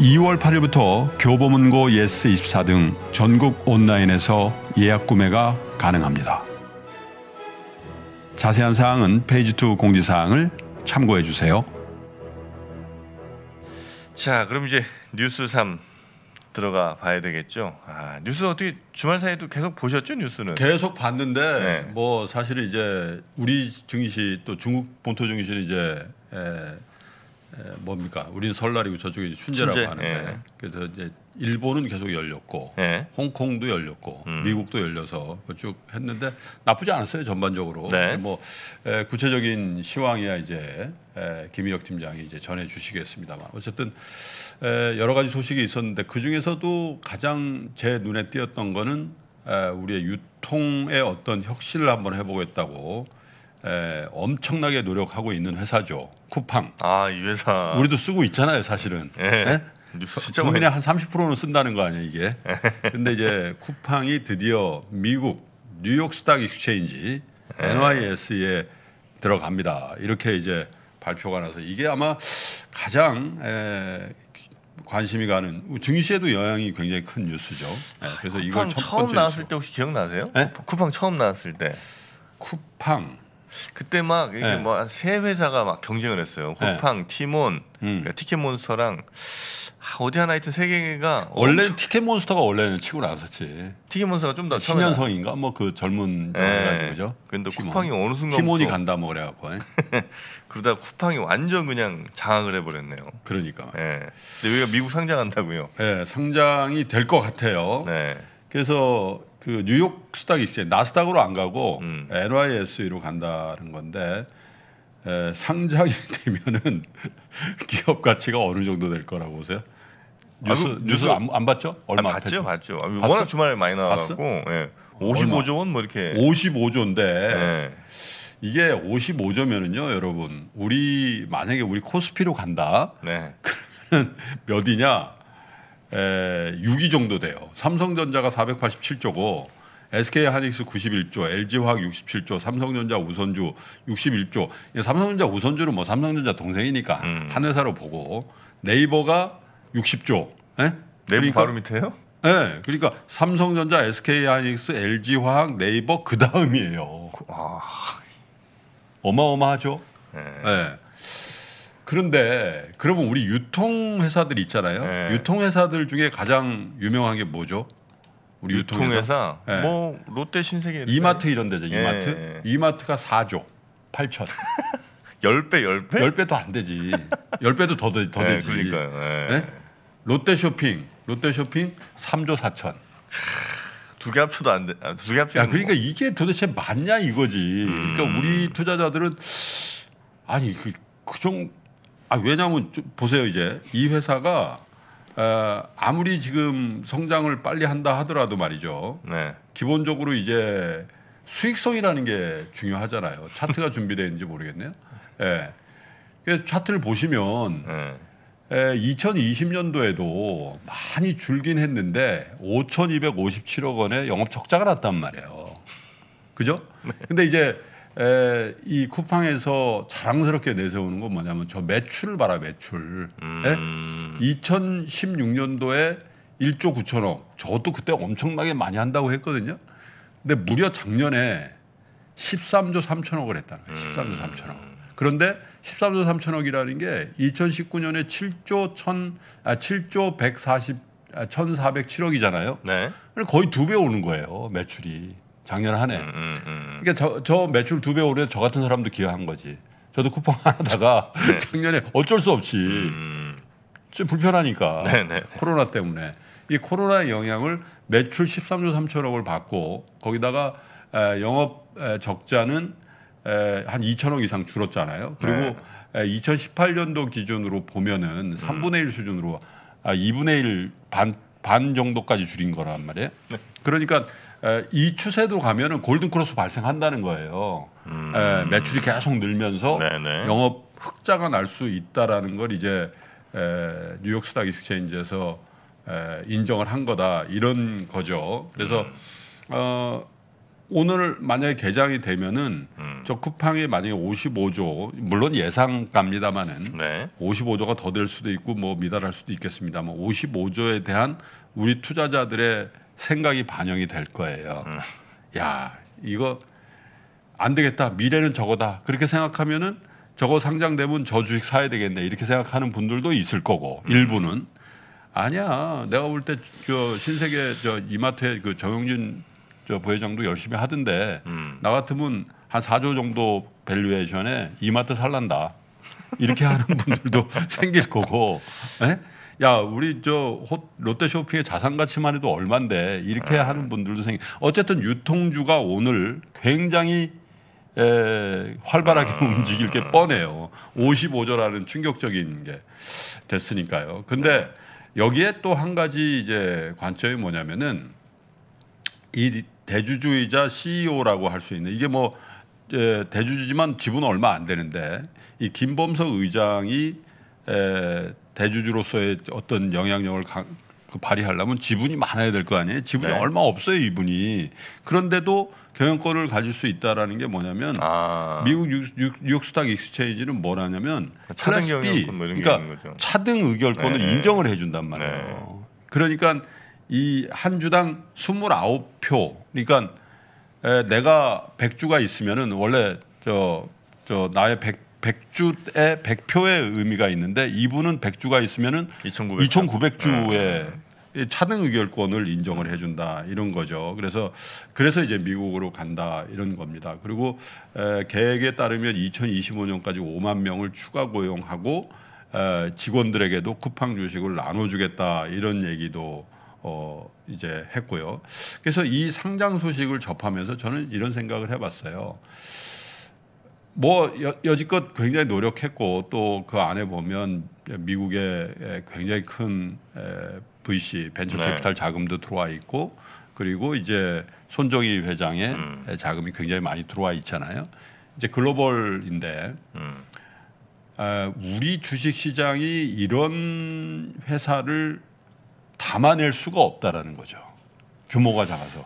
2월 8일부터 교보문고 예스24 등 전국 온라인에서 예약 구매가 가능합니다. 자세한 사항은 페이지2 공지사항을 참고해 주세요. 자, 그럼 이제 뉴스 3 들어가 봐야 되겠죠. 아, 뉴스 어떻게 주말 사이에도 계속 보셨죠 뉴스는? 계속 봤는데 네. 뭐 사실 이제 우리 증시 또 중국 본토 증시는 이제 에, 뭡니까? 우리는 설날이고 저쪽이 춘제라고 춘제? 하는데 예. 그래서 이제 일본은 계속 열렸고 예. 홍콩도 열렸고 음. 미국도 열려서 쭉 했는데 나쁘지 않았어요 전반적으로. 네. 뭐 에, 구체적인 시황이야 이제 에, 김희혁 팀장이 이제 전해 주시겠습니다만 어쨌든 에, 여러 가지 소식이 있었는데 그 중에서도 가장 제 눈에 띄었던 거는 에, 우리의 유통의 어떤 혁신을 한번 해보겠다고. 에, 예, 엄청나게 노력하고 있는 회사죠. 쿠팡. 아, 이 회사. 우리도 쓰고 있잖아요, 사실은. 예. 예? 국민의 한 30%는 쓴다는 거 아니에요, 이게. 근데 이제 쿠팡이 드디어 미국 뉴욕 스탁 익스체인지 NYS에 예. 들어갑니다. 이렇게 이제 발표가 나서 이게 아마 가장 에, 관심이 가는 증시에도 영향이 굉장히 큰 뉴스죠. 네, 그래서 이걸 첫 처음 나왔을 뉴스때 혹시 기억나세요? 네? 쿠팡 처음 나왔을 때. 쿠팡 그때 막 이게 네. 뭐세 회사가 막 경쟁을 했어요. 네. 호팡, 네. 티몬, 음. 그까 그러니까 티켓몬스터랑 아, 어디 하나 있던 세 개가 원래 는 티켓몬스터가 원래는 치고 나섰지. 티켓몬스터가 좀더 신현성인가 뭐 그 젊은 네. 그죠. 근데 티몬. 쿠팡이 어느 순간 티몬이 간다 뭐 그래갖고 네. 그러다 쿠팡이 완전 그냥 장악을 해버렸네요. 그러니까. 예. 근데 여기가 미국 상장한다고요. 예, 상장이 될 것 같아요. 네. 그래서 그 뉴욕 스닥 이시제 나스닥으로 안 가고 음. NYSE로 간다는 건데 에, 상장이 되면은 기업 가치가 어느 정도 될 거라고 보세요? 뉴스 아, 뉴스 안, 안, 봤죠? 아, 얼마 아, 봤죠, 봤죠. 아, 워낙 봤어? 주말에 많이 나왔고 예. 55조 원뭐 이렇게 55조인데 예. 이게 55조면은요, 여러분 우리 만약에 우리 코스피로 간다. 네. 그러면 몇이냐? 6위 정도 돼요. 삼성전자가 487조고 SK 하닉스 91조, LG 화학 67조, 삼성전자 우선주 61조. 삼성전자 우선주는 뭐 삼성전자 동생이니까 음. 한 회사로 보고 네이버가 60조. 예? 네이버 그러니까, 바로 밑에요? 예. 그러니까 삼성전자, SK 하닉스, LG 화학, 네이버 그 다음이에요. 아. 어마어마하죠. 네. 예. 예. 그런데 그러면 우리 유통 회사들 있잖아요. 네. 유통 회사들 중에 가장 유명한 게 뭐죠? 우리 유통회사, 네. 뭐 롯데 신세계 이마트 이런 데죠. 예, 이마트. 예, 예. 이마트가 4조 8천. 10배, 10배? 10배도 안 되지. 10배도 더, 되, 더 네, 되지. 그러니까요. 네? 롯데 쇼핑, 롯데 쇼핑 3조 4천. 두 개 합쳐도 안 돼. 아, 두개 합쳐. 야, 뭐. 그러니까 뭐. 이게 도대체 맞냐 이거지. 그러니까 음. 그러니까 우리 투자자들은 아니 그, 그정 아, 왜냐하면 보세요 이제 이 회사가 어, 아무리 지금 성장을 빨리 한다 하더라도 말이죠. 네. 기본적으로 이제 수익성이라는 게 중요하잖아요. 차트가 준비되어 있는지 모르겠네요. 예. 네. 차트를 보시면 네. 에, 예, 2020년도에도 많이 줄긴 했는데 5,257억 원의 영업 적자가 났단 말이에요. 그죠? 네. 근데 이제 에, 예, 이 쿠팡에서 자랑스럽게 내세우는 건 뭐냐면 저 매출을 봐라 매출. 음. 에? 예? 2016년도에 1조 9천억. 저것도 그때 엄청나게 많이 한다고 했거든요. 근데 무려 작년에 13조 3천억을 했다는 거예요. 13조 3천억. 음. 그런데 13조 3천억이라는 게 2019년에 7조 1천 아 7조 140 아, 1,407억이잖아요. 네. 거의 두 배 오는 거예요 매출이. 작년 한 해. 그러니까 저, 저 매출 두 배 오른 저 같은 사람도 기여한 거지. 저도 쿠팡 하다가 네. 작년에 어쩔 수 없이 음, 음, 음. 좀 불편하니까 네네. 네, 네. 코로나 때문에 이 코로나의 영향을 매출 13조 3천억을 받고 거기다가 에, 영업 에, 적자는 에, 한 2천억 이상 줄었잖아요. 그리고 네. 에, 2018년도 기준으로 보면은 3분의 1 수준으로 아, 2분의 1반반 정도까지 줄인 거란 말이에요. 네. 그러니까 이 추세도 가면은 골든크로스 발생한다는 거예요. 음. 매출이 계속 늘면서 네네. 네. 영업 흑자가 날 수 있다라는 걸 이제 뉴욕 스탁 익스체인지에서 인정을 한 거다 이런 거죠. 그래서 음. 어, 오늘 만약에 개장이 되면은 음. 저 쿠팡이 만약에 55조 물론 예상값입니다만은 네. 55조가 더 될 수도 있고 뭐 미달할 수도 있겠습니다만 55조에 대한 우리 투자자들의 생각이 반영이 될 거예요. 음. 야, 이거 안 되겠다. 미래는 저거다. 그렇게 생각하면은 저거 상장되면 저 주식 사야 되겠네. 이렇게 생각하는 분들도 있을 거고 음. 일부는 아니야. 내가 볼 때저 신세계 저 이마트의 그 정영준 저 부회장도 열심히 하던데 음. 나 같으면 한 4조 정도 밸류에이션에 이마트 살란다. 이렇게 하는 분들도 생길 거고. 에? 예? 야 우리 저 롯데 쇼핑의 자산 가치만 해도 얼만데 이렇게 네. 하는 분들도 생기. 어쨌든 유통주가 오늘 굉장히 에, 활발하게 아. 움직일 게 뻔해요. 55조라는 충격적인 게 됐으니까요. 근데 네. 여기에 또 한 가지 이제 관점이 뭐냐면은 이 대주주이자 CEO라고 할 수 있는 이게 뭐 예, 대주주지만 지분 얼마 안 되는데 이 김범석 의장이 에, 대주주로서의 어떤 영향력을 가, 그 발휘하려면 지분이 많아야 될 거 아니에요. 지분이 네. 얼마 없어요 이분이. 그런데도 경영권을 가질 수 있다라는 게 뭐냐면 아. 미국 뉴욕, 뉴욕 스탁 익스체인지는 뭐라냐면 그 차등 B, 뭐 그러니까 차등 의결권을 네. 인정을 해준단 말이에요. 네. 그러니까 이 한 주당 2 9표 그러니까 에, 내가 백주가 있으면은 원래 저 저 나의 백 백주에 백표의 의미가 있는데 이분은 백주가 있으면은 2,900주. 2 9 차등 의결권을 인정을 해준다 이런 거죠. 그래서 그래서 이제 미국으로 간다 이런 겁니다. 그리고 에, 계획에 따르면 2025년까지 5만 명을 추가 고용하고 에, 직원들에게도 쿠팡 주식을 나눠주겠다 이런 얘기도 어, 이제 했고요. 그래서 이 상장 소식을 접하면서 저는 이런 생각을 해봤어요. 뭐 여, 지껏 굉장히 노력했고 또 그 안에 보면 미국의 굉장히 큰 VC 벤처 네. 캐피탈 네. 자금도 들어와 있고 그리고 이제 손정희 회장의 음. 자금이 굉장히 많이 들어와 있잖아요. 이제 글로벌인데 음. 아, 우리 주식 시장이 이런 회사를 담아낼 수가 없다라는 거죠. 규모가 작아서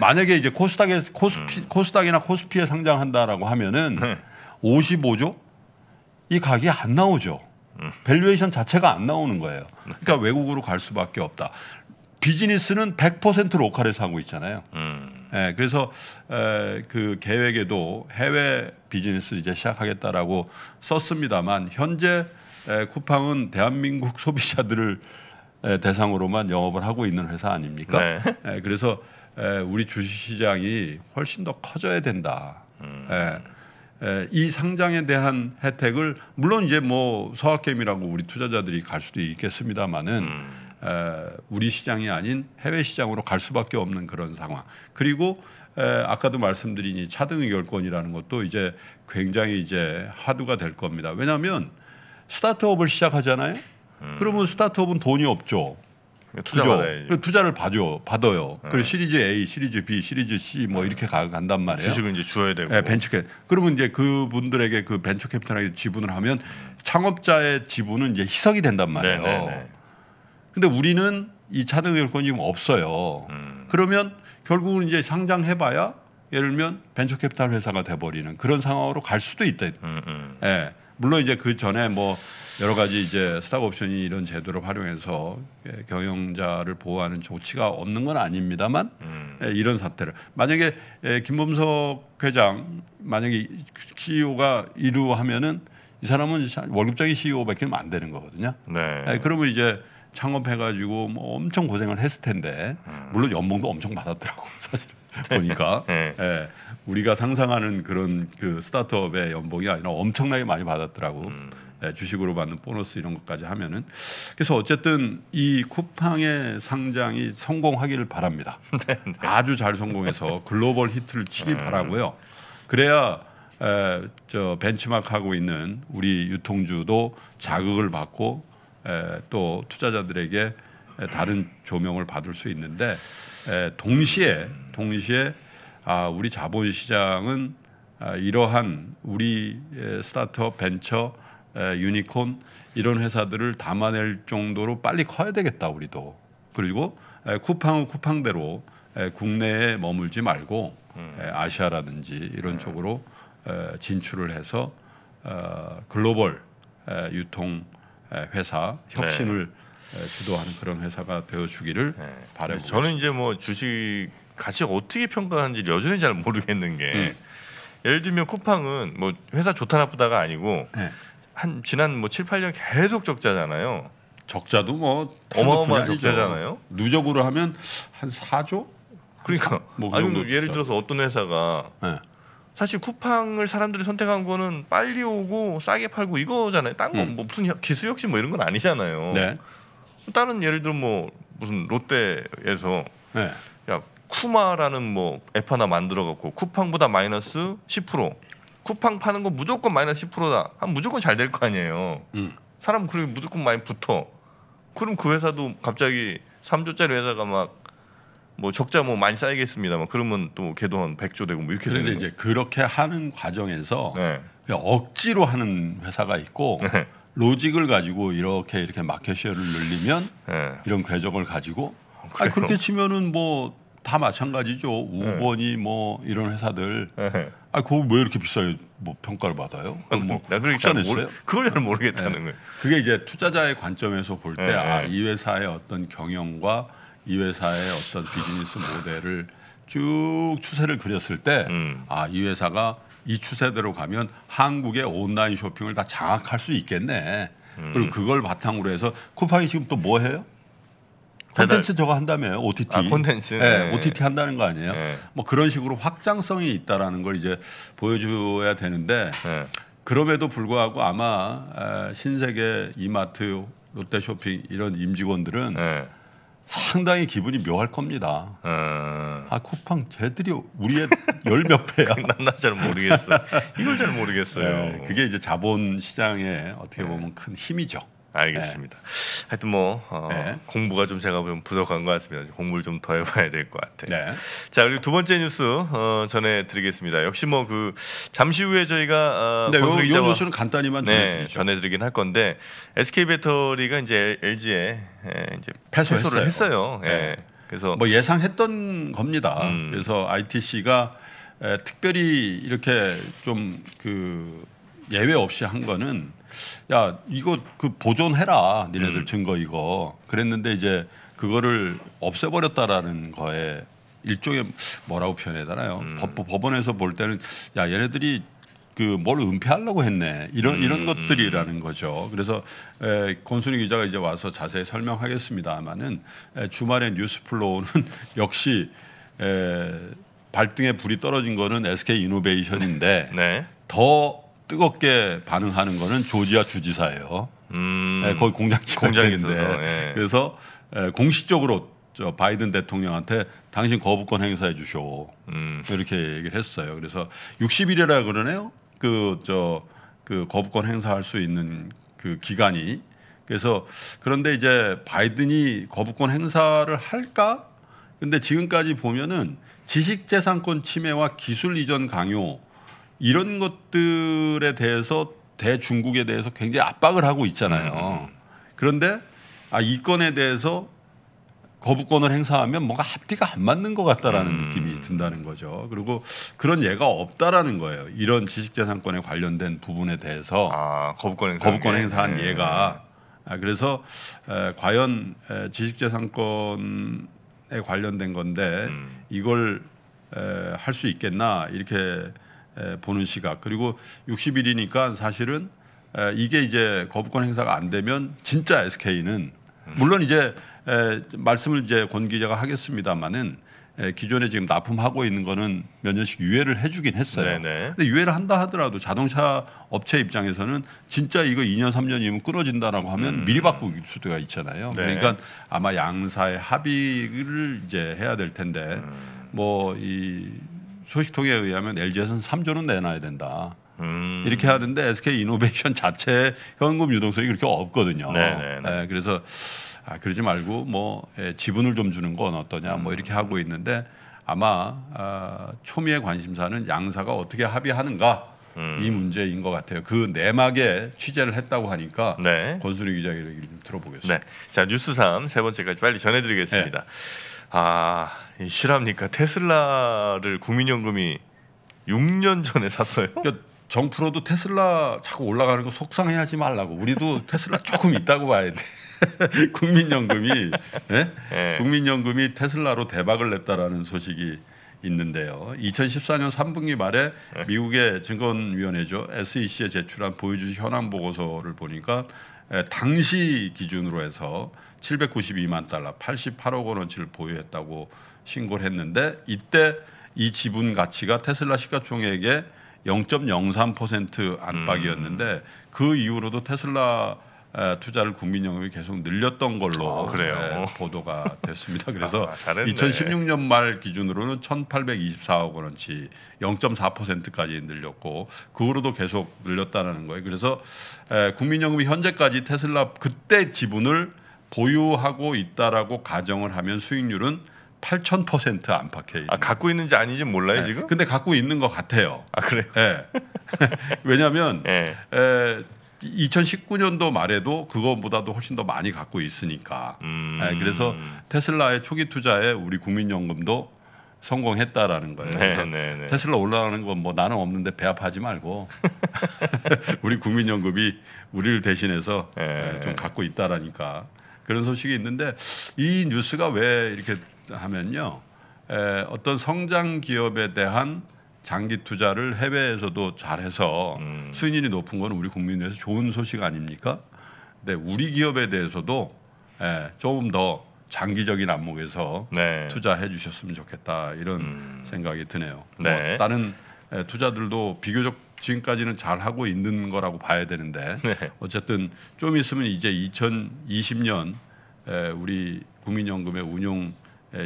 만약에 이제 코스닥에 코스피, 음. 코스닥이나 코스피에 상장한다라고 하면은 네. 55조 이 가격이 안 나오죠. 음. 밸류에이션 자체가 안 나오는 거예요. 그러니까 외국으로 갈 수밖에 없다. 비즈니스는 100% 로컬에서 하고 있잖아요. 음. 예, 그래서 에, 그 계획에도 해외 비즈니스 이제 시작하겠다라고 썼습니다만 현재 에, 쿠팡은 대한민국 소비자들을 대상으로만 영업을 하고 있는 회사 아닙니까? 네. 그래서 우리 주식시장이 훨씬 더 커져야 된다. 음. 이 상장에 대한 혜택을 물론 이제 뭐 서학개미라고 우리 투자자들이 갈 수도 있겠습니다만은 음. 우리 시장이 아닌 해외 시장으로 갈 수밖에 없는 그런 상황. 그리고 아까도 말씀드린 이 차등 의결권이라는 것도 이제 굉장히 이제 하두가 될 겁니다. 왜냐하면 스타트업을 시작하잖아요. 음. 그러면 스타트업은 돈이 없죠. 투자 투자를 받죠, 받아요. 네. 그리고 시리즈 A, 시리즈 B, 시리즈 C 뭐 음. 이렇게 가, 간단 말이에요. 주식은 이제 줘야 되고. 네, 벤처캡. 그러면 이제 그분들에게 그, 그 벤처캐피탈에 지분을 하면 창업자의 지분은 이제 희석이 된단 네, 말이에요. 네, 네, 근데 우리는 이 차등결권이 지금 없어요. 음. 그러면 결국은 이제 상장해봐야 예를 들면 벤처캐피탈 회사가 돼버리는 그런 상황으로 갈 수도 있다. 음, 음. 예. 물론 이제 그 전에 뭐 여러 가지 이제 스탑 옵션이 이런 제도를 활용해서 예, 경영자를 보호하는 조치가 없는 건 아닙니다만 음. 예, 이런 사태를 만약에 예, 김범석 회장 만약에 CEO가 이루 하면은 이 사람은 월급쟁이 CEO밖에 안 되는 거거든요. 네. 그러면 이제 창업해가지고 뭐 엄청 고생을 했을 텐데 음. 물론 연봉도 엄청 받았더라고 사실 보니까 네. 예, 우리가 상상하는 그런 그 스타트업의 연봉이 아니라 엄청나게 많이 받았더라고 음. 예, 주식으로 받는 보너스 이런 것까지 하면은 그래서 어쨌든 이 쿠팡의 상장이 성공하기를 바랍니다. 네, 네. 아주 잘 성공해서 글로벌 히트를 치길 음. 바라고요. 그래야 에, 저 벤치마크하고 있는 우리 유통주도 자극을 받고 또 투자자들에게 다른 조명을 받을 수 있는데 동시에 동시에 아 우리 자본시장은 아, 이러한 우리 스타트업 벤처 유니콘 이런 회사들을 담아낼 정도로 빨리 커야 되겠다 우리도 그리고 쿠팡은 쿠팡대로 국내에 머물지 말고 음. 아시아라든지 이런 네. 쪽으로 진출을 해서 어, 글로벌 유통 회사 혁신을 네. 주도하는 그런 회사가 되어주기를 네. 바라고 저는 이제 뭐 주식 가치 어떻게 평가하는지 여전히 잘 모르겠는 게 네. 예를 들면 쿠팡은 뭐 회사 좋다 나쁘다가 아니고 네. 한 지난 뭐 7, 8년 계속 적자잖아요. 적자도 뭐 어마어마한 적자잖아요. 누적으로 하면 한 4조? 그러니까 뭐 그 아니 예를 들어서 어떤 회사가 네. 사실 쿠팡을 사람들이 선택한 거는 빨리 오고 싸게 팔고 이거잖아요. 딴거뭐 음. 무슨 기술 혁신 뭐 이런 건 아니잖아요. 네. 다른 예를 들어 뭐 무슨 롯데에서 네. 야 쿠마라는 뭐에파나 만들어 갖고 쿠팡보다 마이너스 10% 쿠팡 파는 거 무조건 마이너스 10%다. 하 무조건 잘 될 거 아니에요. 음. 사람 그리고 무조건 많이 붙어. 그럼 그 회사도 갑자기 3조짜리 회사가 막뭐 적자 뭐 많이 쌓이겠습니다만 뭐 그러면 또 개돈 100조 되고 뭐 이렇게 그런데 되는 이제 거. 그렇게 하는 과정에서 네. 억지로 하는 회사가 있고 네. 로직을 가지고 이렇게 이렇게 마켓쉐어를 늘리면 네. 이런 궤적을 가지고 아, 아니 그렇게 치면은 뭐 다 마찬가지죠 우버니 네. 뭐 이런 회사들 네. 아 그거 왜 이렇게 비싸요 뭐 평가를 받아요 아, 뭐 그걸 잘 모르, 그걸 잘 모르겠다는 네. 거예요 그게 이제 투자자의 관점에서 볼 때 아 이 회사의 어떤 경영과 이 회사의 어떤 비즈니스 모델을 쭉 추세를 그렸을 때 음. 아이 회사가 이 추세대로 가면 한국의 온라인 쇼핑을 다 장악할 수 있겠네. 음. 그리고 그걸 바탕으로 해서 쿠팡이 지금 또 뭐 해요? 콘텐츠 저거 한다며요 OTT 아, 콘텐츠 네. 네. OTT 한다는 거 아니에요? 네. 뭐 그런 식으로 확장성이 있다라는 걸 이제 보여줘야 되는데 네. 그럼에도 불구하고 아마 신세계 이마트 롯데쇼핑 이런 임직원들은 네. 상당히 기분이 묘할 겁니다. 음. 아 쿠팡 쟤들이 우리의 열 몇 배야. 난나잘 모르겠어. 이걸 잘 모르겠어요. 네, 그게 이제 자본 시장에 어떻게 보면 큰 힘이죠. 알겠습니다. 네. 하여튼 뭐 어, 네. 공부가 좀 제가 좀 부족한 것 같습니다. 공부를 좀 더 해봐야 될 것 같아요. 네. 자 그리고 두 번째 뉴스 어, 전해드리겠습니다. 역시 뭐 그 잠시 후에 저희가 어, 네, 요, 뉴스는 간단히만 네, 전해드리 전해드리긴 할 건데 SK 배터리가 이제 LG에 예, 이제 패소 패소를 했어요. 네. 예. 그래서 뭐 예상했던 겁니다. 음. 그래서 ITC가 에, 특별히 이렇게 좀그 예외 없이 한 거는 야 이거 그 보존해라 니네들 음. 증거 이거 그랬는데 이제 그거를 없애버렸다라는 거에 일종의 뭐라고 표현해야 되나요? 음. 법, 법원에서 볼 때는 야 얘네들이 그 뭘 은폐하려고 했네 이런 음. 이런 음, 것들이라는 음. 거죠. 그래서 에, 권순희 기자가 이제 와서 자세히 설명하겠습니다만은 주말에 뉴스플로우는 역시 에, 발등에 불이 떨어진 거는 SK 이노베이션인데 네. 더 뜨겁게 반응하는 거는 조지아 주지사예요. 음. 네, 거기 공장 공장인데 예. 그래서 예, 공식적으로 저 바이든 대통령한테 당신 거부권 행사해 주쇼 음. 이렇게 얘기를 했어요. 그래서 60일이라 그러네요. 그 저그 그 거부권 행사할 수 있는 그 기간이 그래서 그런데 이제 바이든이 거부권 행사를 할까? 근데 지금까지 보면은 지식재산권 침해와 기술 이전 강요 이런 것들에 대해서 대중국에 대해서 굉장히 압박을 하고 있잖아요. 그런데 아, 이 건에 대해서 거부권을 행사하면 뭔가 합디가 안 맞는 것 같다라는 음. 느낌이 든다는 거죠. 그리고 그런 예가 없다라는 거예요. 이런 지식재산권에 관련된 부분에 대해서 아, 거부권, 거부권 예. 행사한 네. 예가 아, 그래서 에, 과연 에, 지식재산권에 관련된 건데 음. 이걸 할 수 있겠나 이렇게 보는 시각 그리고 60일이니까 사실은 이게 이제 거부권 행사가 안 되면 진짜 SK는 물론 이제 말씀을 이제 권 기자가 하겠습니다마는 기존에 지금 납품하고 있는 거는 몇 년씩 유예를 해주긴 했어요. 네, 네. 근데 유예를 한다 하더라도 자동차 업체 입장에서는 진짜 이거 2년 3년이면 끊어진다라고 하면 음. 미리 바꾸기 수도 있잖아요. 네. 그러니까 아마 양사의 합의를 이제 해야 될 텐데 음. 뭐이 소식통에 의하면 LG에서는 3조는 내놔야 된다. 음. 이렇게 하는데 SK 이노베이션 자체 현금 유동성이 그렇게 없거든요. 네, 네, 네. 네, 그래서 아, 그러지 말고 뭐 예, 지분을 좀 주는 건 어떠냐 뭐 이렇게 음. 하고 있는데 아마 아, 초미의 관심사는 양사가 어떻게 합의하는가 음. 이 문제인 것 같아요. 그 내막에 취재를 했다고 하니까 네. 권순희 기자 얘기를 들어보겠습니다. 네. 자 뉴스 3 세 번째까지 빨리 전해드리겠습니다. 네. 아, 실합니까? 테슬라를 국민연금이 6년 전에 샀어요? 그러니까 정프로도 테슬라 자꾸 올라가는 거 속상해하지 말라고. 우리도 테슬라 조금 있다고 봐야 돼. 국민연금이 네? 네. 국민연금이 테슬라로 대박을 냈다라는 소식이 있는데요. 2014년 3분기 말에 네. 미국의 증권위원회죠 SEC에 제출한 보유주 현황 보고서를 보니까 당시 기준으로 해서 792만 달러, 88억 원어치를 보유했다고 신고를 했는데 이때 이 지분 가치가 테슬라 시가총액의 0.03% 안팎이었는데 음. 그 이후로도 테슬라 투자를 국민연금이 계속 늘렸던 걸로 아, 네, 보도가 됐습니다. 그래서 아, 2016년 말 기준으로는 1,824억 원어치 0.4%까지 늘렸고 그 후로도 계속 늘렸다는 거예요. 그래서 국민연금이 현재까지 테슬라 그때 지분을 보유하고 있다라고 가정을 하면 수익률은 8,000% 안팎에. 아 갖고 있는지 아닌지 몰라요 네. 지금? 근데 갖고 있는 것 같아요. 아 그래요? 네. 왜냐하면 네. 예. 에, 2019년도 말에도 그것보다도 훨씬 더 많이 갖고 있으니까. 음. 네, 그래서 테슬라의 초기 투자에 우리 국민연금도 성공했다라는 거예요. 네, 그래서 네, 네, 테슬라 올라가는 건 뭐 나는 없는데 배합하지 말고 우리 국민연금이 우리를 대신해서 예. 좀 갖고 있다라니까. 그런 소식이 있는데 이 뉴스가 왜 이렇게 하면요. 에, 어떤 성장 기업에 대한 장기 투자를 해외에서도 잘해서 음. 수익률이 높은 건 우리 국민에서 좋은 소식 아닙니까? 근데 네, 우리 기업에 대해서도 에, 조금 더 장기적인 안목에서 네. 투자해 주셨으면 좋겠다 이런 음. 생각이 드네요. 뭐 네. 뭐 다른 에, 투자들도 비교적 지금까지는 잘 하고 있는 거라고 봐야 되는데 네. 어쨌든 좀 있으면 이제 2020년 우리 국민연금의 운용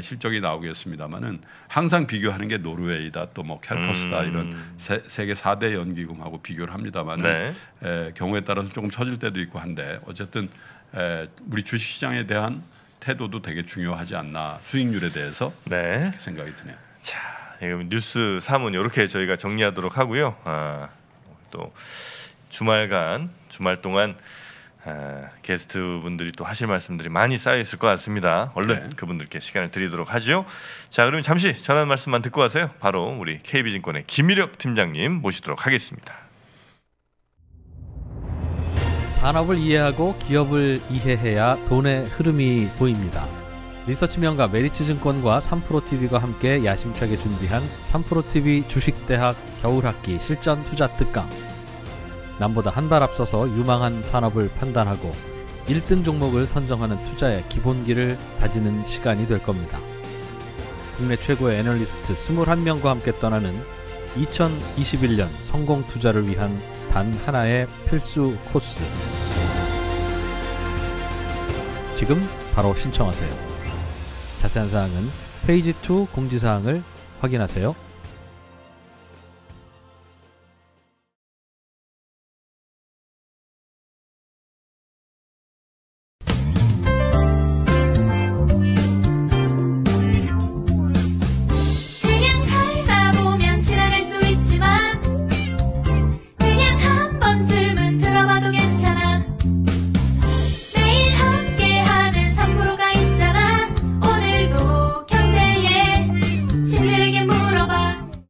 실적이 나오겠습니다만은 항상 비교하는 게 노르웨이다 또 뭐 캘퍼스다 음. 이런 세, 세계 4대 연기금하고 비교를 합니다만은 네. 경우에 따라서 조금 처질 때도 있고 한데 어쨌든 에, 우리 주식시장에 대한 태도도 되게 중요하지 않나 수익률에 대해서 네. 생각이 드네요. 자. 예, 뉴스 사문 이렇게 저희가 정리하도록 하고요. 아, 또 주말간 주말 동안 아, 게스트 분들이 또 하실 말씀들이 많이 쌓여 있을 것 같습니다. 얼른 네. 그분들께 시간을 드리도록 하죠. 자, 그럼 잠시 전한 말씀만 듣고 가세요. 바로 우리 KB증권의 김일혁 팀장님 모시도록 하겠습니다. 산업을 이해하고 기업을 이해해야 돈의 흐름이 보입니다. 리서치명가 메리츠증권과 3프로TV가 함께 야심차게 준비한 3프로TV 주식대학 겨울학기 실전투자특강 남보다 한 발 앞서서 유망한 산업을 판단하고 1등 종목을 선정하는 투자의 기본기를 다지는 시간이 될 겁니다. 국내 최고의 애널리스트 21명과 함께 떠나는 2021년 성공 투자를 위한 단 하나의 필수 코스. 지금 바로 신청하세요. 자세한 사항은 페이지 2 공지사항을 확인하세요.